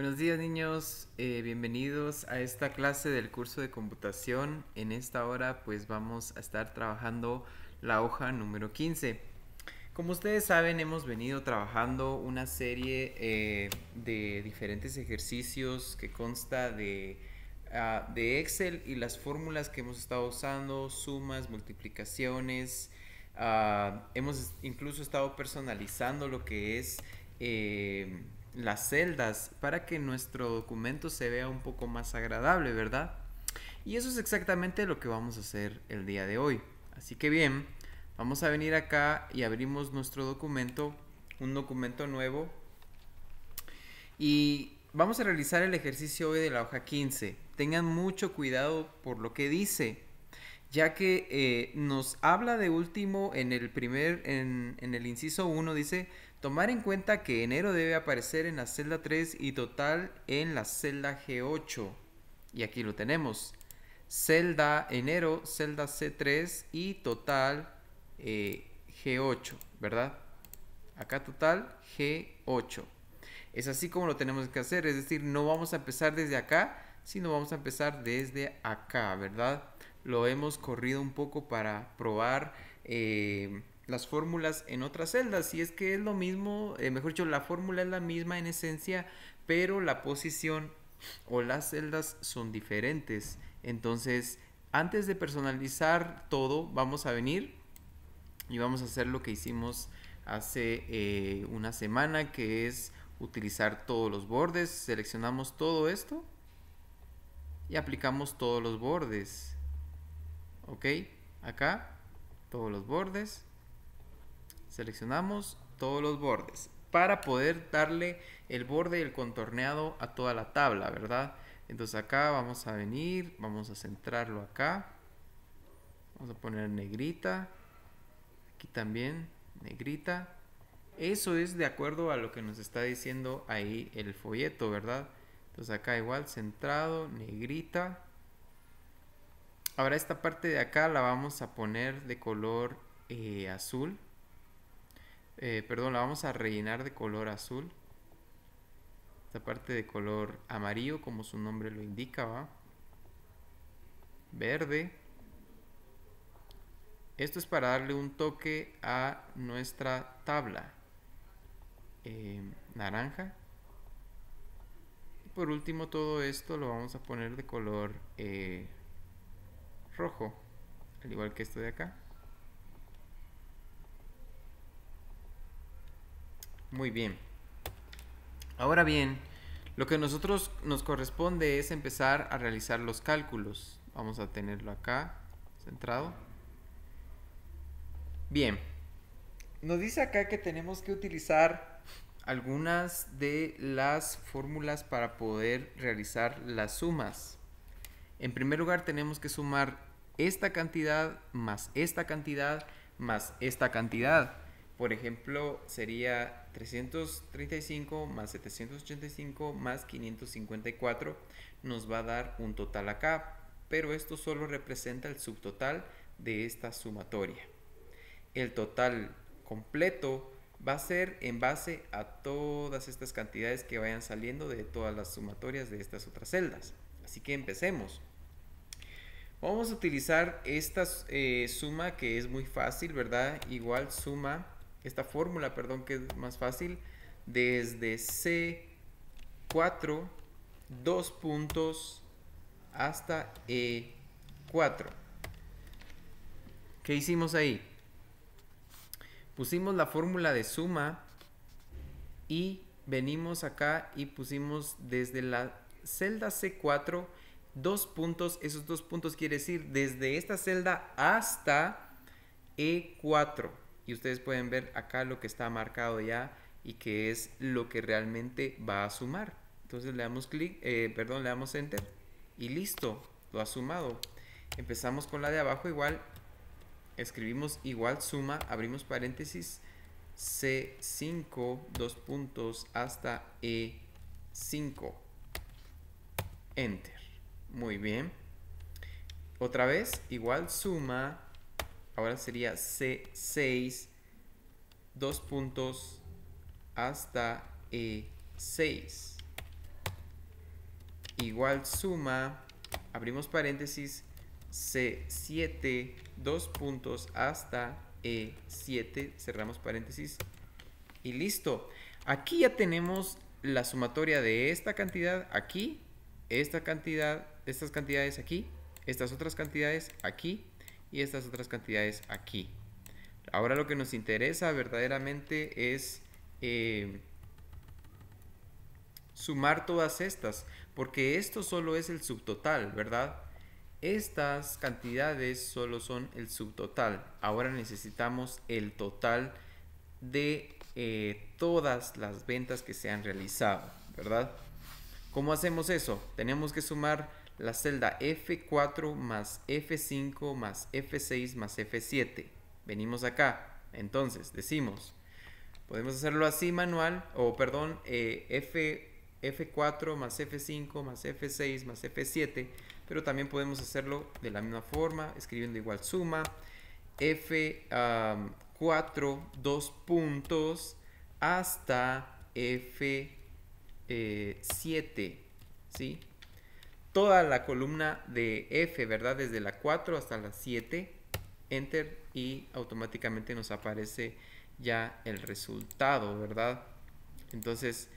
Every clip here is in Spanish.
Buenos días niños, eh, bienvenidos a esta clase del curso de computación. En esta hora pues vamos a estar trabajando la hoja número 15. Como ustedes saben hemos venido trabajando una serie eh, de diferentes ejercicios que consta de, ah, de Excel y las fórmulas que hemos estado usando, sumas, multiplicaciones. Ah, hemos incluso estado personalizando lo que es... Eh, las celdas para que nuestro documento se vea un poco más agradable, ¿verdad? Y eso es exactamente lo que vamos a hacer el día de hoy. Así que bien, vamos a venir acá y abrimos nuestro documento, un documento nuevo. Y vamos a realizar el ejercicio hoy de la hoja 15. Tengan mucho cuidado por lo que dice, ya que eh, nos habla de último en el primer, en, en el inciso 1, dice Tomar en cuenta que enero debe aparecer en la celda 3 y total en la celda G8. Y aquí lo tenemos. Celda enero, celda C3 y total eh, G8, ¿verdad? Acá total G8. Es así como lo tenemos que hacer, es decir, no vamos a empezar desde acá, sino vamos a empezar desde acá, ¿verdad? Lo hemos corrido un poco para probar eh, las fórmulas en otras celdas. si es que es lo mismo, eh, mejor dicho, la fórmula es la misma en esencia, pero la posición o las celdas son diferentes. Entonces, antes de personalizar todo, vamos a venir y vamos a hacer lo que hicimos hace eh, una semana, que es utilizar todos los bordes. Seleccionamos todo esto y aplicamos todos los bordes. ¿Ok? Acá, todos los bordes Seleccionamos todos los bordes para poder darle el borde y el contorneado a toda la tabla, ¿verdad? Entonces acá vamos a venir, vamos a centrarlo acá. Vamos a poner negrita. Aquí también negrita. Eso es de acuerdo a lo que nos está diciendo ahí el folleto, ¿verdad? Entonces acá igual centrado, negrita. Ahora esta parte de acá la vamos a poner de color eh, azul. Eh, perdón, la vamos a rellenar de color azul. Esta parte de color amarillo, como su nombre lo indica, Verde. Esto es para darle un toque a nuestra tabla. Em, naranja. Y por último, todo esto lo vamos a poner de color eh, rojo. Al igual que esto de acá. Muy bien. Ahora bien, lo que a nosotros nos corresponde es empezar a realizar los cálculos. Vamos a tenerlo acá, centrado. Bien. Nos dice acá que tenemos que utilizar algunas de las fórmulas para poder realizar las sumas. En primer lugar tenemos que sumar esta cantidad más esta cantidad más esta cantidad por ejemplo, sería 335 más 785 más 554 nos va a dar un total acá, pero esto solo representa el subtotal de esta sumatoria. El total completo va a ser en base a todas estas cantidades que vayan saliendo de todas las sumatorias de estas otras celdas. Así que empecemos. Vamos a utilizar esta eh, suma que es muy fácil, ¿verdad? Igual suma esta fórmula, perdón, que es más fácil, desde C4, dos puntos hasta E4. ¿Qué hicimos ahí? Pusimos la fórmula de suma y venimos acá y pusimos desde la celda C4 dos puntos. Esos dos puntos quiere decir desde esta celda hasta E4 y ustedes pueden ver acá lo que está marcado ya y que es lo que realmente va a sumar. Entonces le damos clic, eh, perdón, le damos enter y listo, lo ha sumado. Empezamos con la de abajo igual, escribimos igual suma, abrimos paréntesis C5, dos puntos hasta E5. Enter. Muy bien. Otra vez, igual suma, Ahora sería C6, 2 puntos hasta E6. Igual suma, abrimos paréntesis, C7, 2 puntos hasta E7, cerramos paréntesis. Y listo. Aquí ya tenemos la sumatoria de esta cantidad aquí, esta cantidad, estas cantidades aquí, estas otras cantidades aquí y estas otras cantidades aquí. Ahora lo que nos interesa verdaderamente es eh, sumar todas estas, porque esto solo es el subtotal, ¿verdad? Estas cantidades solo son el subtotal. Ahora necesitamos el total de eh, todas las ventas que se han realizado, ¿verdad? ¿Cómo hacemos eso? Tenemos que sumar la celda F4 más F5 más F6 más F7. Venimos acá. Entonces, decimos, podemos hacerlo así manual, o perdón, eh, F, 4 más F5 más F6 más F7, pero también podemos hacerlo de la misma forma, escribiendo igual suma, F4, dos puntos, hasta F7, eh, ¿sí? toda la columna de F, ¿verdad? Desde la 4 hasta la 7, enter y automáticamente nos aparece ya el resultado, ¿verdad? Entonces,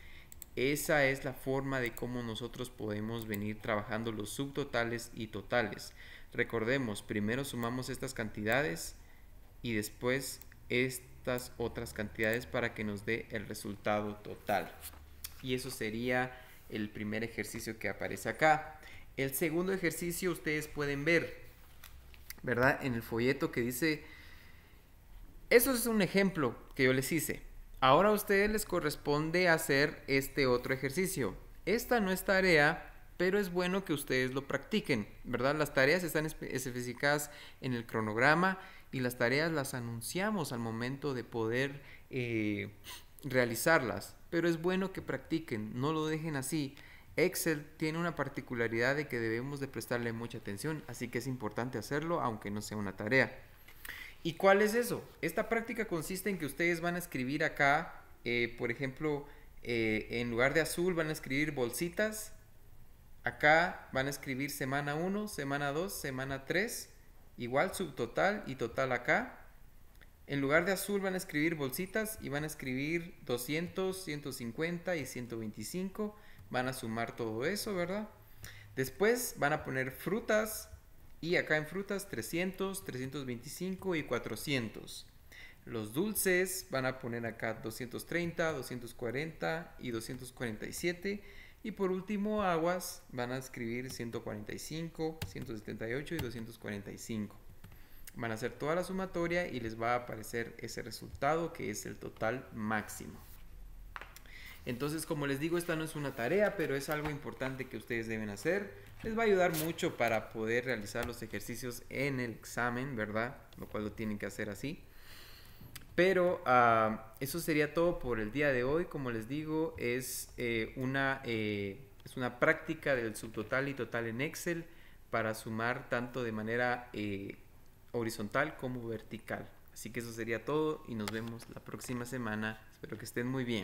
esa es la forma de cómo nosotros podemos venir trabajando los subtotales y totales. Recordemos, primero sumamos estas cantidades y después estas otras cantidades para que nos dé el resultado total. Y eso sería el primer ejercicio que aparece acá. El segundo ejercicio ustedes pueden ver, ¿verdad? En el folleto que dice, eso es un ejemplo que yo les hice. Ahora a ustedes les corresponde hacer este otro ejercicio. Esta no es tarea, pero es bueno que ustedes lo practiquen, ¿verdad? Las tareas están especificadas en el cronograma y las tareas las anunciamos al momento de poder eh, realizarlas, pero es bueno que practiquen, no lo dejen así. Excel tiene una particularidad de que debemos de prestarle mucha atención, así que es importante hacerlo aunque no sea una tarea. ¿Y cuál es eso? Esta práctica consiste en que ustedes van a escribir acá, eh, por ejemplo, eh, en lugar de azul van a escribir bolsitas, acá van a escribir semana 1, semana 2, semana 3, igual subtotal y total acá. En lugar de azul van a escribir bolsitas y van a escribir 200, 150 y 125. Van a sumar todo eso, ¿verdad? Después van a poner frutas y acá en frutas 300, 325 y 400. Los dulces van a poner acá 230, 240 y 247. Y por último, aguas van a escribir 145, 178 y 245. Van a hacer toda la sumatoria y les va a aparecer ese resultado que es el total máximo. Entonces, como les digo, esta no es una tarea, pero es algo importante que ustedes deben hacer. Les va a ayudar mucho para poder realizar los ejercicios en el examen, ¿verdad? Lo cual lo tienen que hacer así. Pero ah, eso sería todo por el día de hoy. Como les digo, es, eh, una, eh, es una práctica del subtotal y total en Excel para sumar tanto de manera eh, horizontal como vertical. Así que eso sería todo y nos vemos la próxima semana. Espero que estén muy bien.